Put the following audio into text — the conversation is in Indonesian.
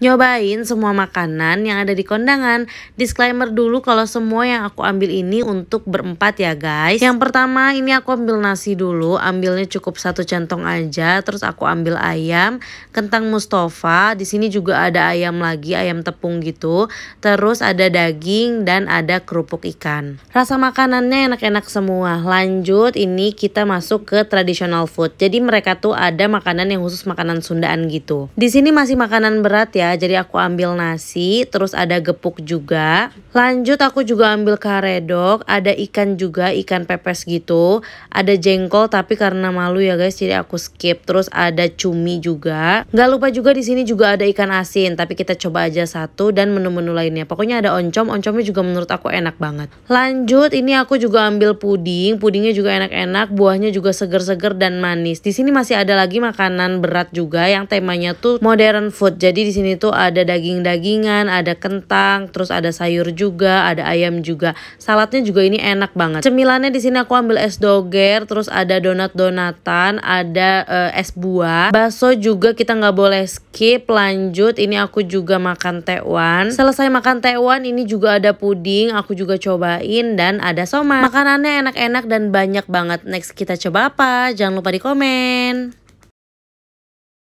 nyobain semua makanan yang ada di kondangan. Disclaimer dulu kalau semua yang aku ambil ini untuk berempat ya guys. Yang pertama ini aku ambil nasi dulu, ambilnya cukup satu centong aja. Terus aku ambil ayam, kentang Mustafa. Di sini juga ada ayam lagi, ayam tepung gitu. Terus ada daging dan ada kerupuk ikan. Rasa makanannya enak-enak semua. Lanjut ini kita masuk ke traditional food. Jadi mereka tuh ada makanan yang khusus makanan Sundaan gitu. Di sini masih makanan berat ya jadi aku ambil nasi, terus ada gepuk juga. Lanjut aku juga ambil karedok, ada ikan juga, ikan pepes gitu. Ada jengkol tapi karena malu ya guys, jadi aku skip. Terus ada cumi juga. Nggak lupa juga di sini juga ada ikan asin, tapi kita coba aja satu dan menu-menu lainnya. Pokoknya ada oncom, oncomnya juga menurut aku enak banget. Lanjut, ini aku juga ambil puding. Pudingnya juga enak-enak, buahnya juga seger-seger dan manis. Di sini masih ada lagi makanan berat juga yang temanya tuh modern food. Jadi di sini itu ada daging-dagingan, ada kentang, terus ada sayur juga, ada ayam juga. Salatnya juga ini enak banget. Cemilannya di sini aku ambil es doger, terus ada donat-donatan, ada uh, es buah. Bakso juga kita nggak boleh skip. Lanjut, ini aku juga makan tekwan. Selesai makan tekwan, ini juga ada puding, aku juga cobain dan ada somai. Makanannya enak-enak dan banyak banget. Next kita coba apa? Jangan lupa di komen.